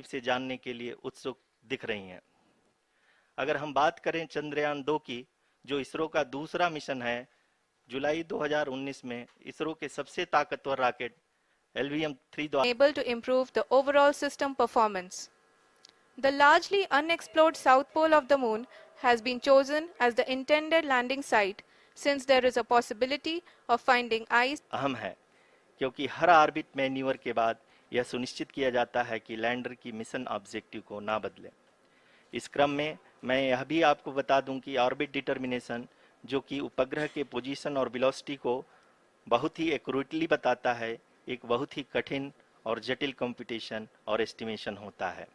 करीब से जानने के लिए उत्सुक दिख रही हैं। अगर हम बात करें चंद्रयान दो की जो इसरो का दूसरा मिशन है जुलाई 2019 में इसरो के सबसे ताकतवर rocket LVM three able to improve the overall system performance the largely unexplored south pole of the moon has been chosen as the intended landing site since there is a possibility of finding ice अहम है क्योंकि हर orbit manure के बाद यह सुनिश्चित किया जाता है कि लैंडर की मिशन ऑब्जेक्टिव को ना बदले इस क्रम में मैं यह भी आपको बता दूं कि ऑर्बिट डिटर्मिनेशन जो कि उपग्रह के पोजीशन और वेलोसिटी को बहुत ही एक्यूरेटली बताता है एक बहुत ही कठिन और जटिल कंपटीशन और एस्टिमेशन होता है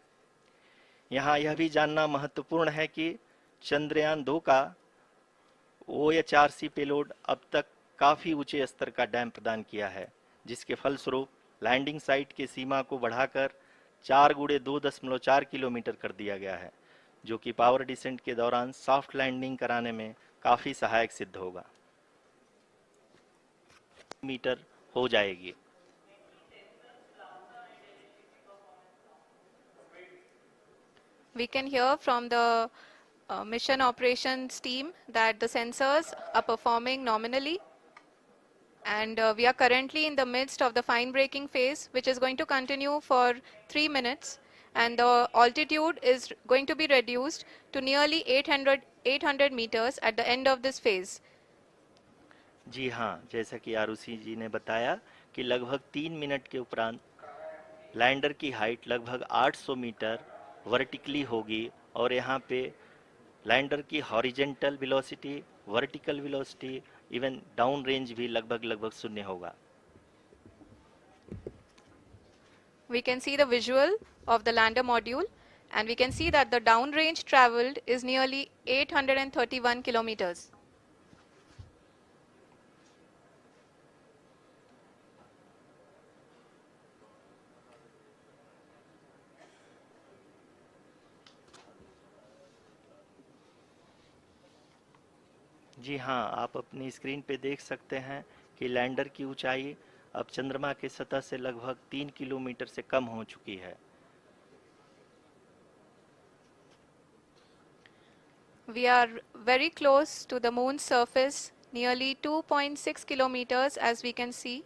यहाँ यह भी जानना महत्वपूर्ण है कि चंद्रयान दो का ओ एच पेलोड अब तक काफ़ी ऊंचे स्तर का डैम प्रदान किया है जिसके फलस्वरूप लैंडिंग साइट के सीमा को बढ़ाकर चार गुड़े दो दशमलव चार किलोमीटर कर दिया गया है जो कि पावर डिसेंट के दौरान सॉफ्ट लैंडिंग कराने में काफ़ी सहायक सिद्ध होगा मीटर हो जाएगी We can hear from the uh, mission operations team that the sensors are performing nominally and uh, we are currently in the midst of the fine breaking phase which is going to continue for 3 minutes and the altitude is going to be reduced to nearly 800 800 meters at the end of this phase जी हाँ जैसा कि आरुषि जी ने बताया कि लगभग तीन minute के उपरांत लैंडर की हाइट लगभग 800 मीटर वर्टिकली होगी और यहाँ पे लैंडर की horizontal velocity vertical velocity even down range भी लगभग लगभग शून्य होगा we can see the visual of the lander module and we can see that the down range traveled is nearly 831 kilometers. जी हाँ आप अपनी स्क्रीन पे देख सकते हैं कि लैंडर की ऊंचाई अब चंद्रमा के सतह से लगभग तीन किलोमीटर से कम हो चुकी है We are very close to the moon's surface, nearly 2.6 kilometers as we can see.